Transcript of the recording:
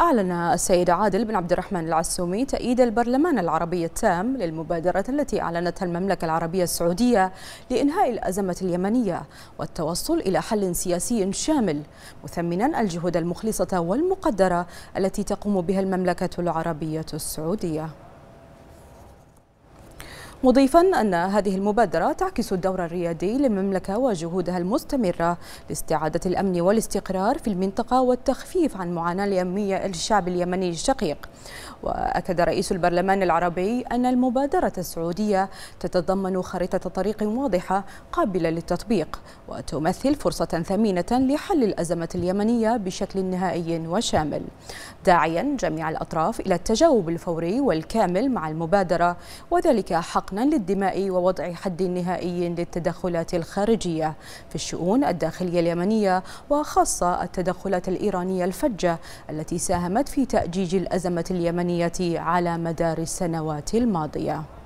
أعلن السيد عادل بن عبد الرحمن العسومي تأييد البرلمان العربي التام للمبادرة التي أعلنتها المملكة العربية السعودية لإنهاء الأزمة اليمنية والتوصل إلى حل سياسي شامل مثمنا الجهود المخلصة والمقدرة التي تقوم بها المملكة العربية السعودية مضيفا أن هذه المبادرة تعكس الدور الريادي للمملكة وجهودها المستمرة لاستعادة الأمن والاستقرار في المنطقة والتخفيف عن معاناة اليمنية للشعب اليمني الشقيق وأكد رئيس البرلمان العربي أن المبادرة السعودية تتضمن خريطة طريق واضحة قابلة للتطبيق وتمثل فرصة ثمينة لحل الأزمة اليمنية بشكل نهائي وشامل داعيا جميع الأطراف إلى التجاوب الفوري والكامل مع المبادرة وذلك حقنا حقنا للدماء ووضع حد نهائي للتدخلات الخارجية في الشؤون الداخلية اليمنية وخاصة التدخلات الإيرانية الفجة التي ساهمت في تأجيج الأزمة اليمنية على مدار السنوات الماضية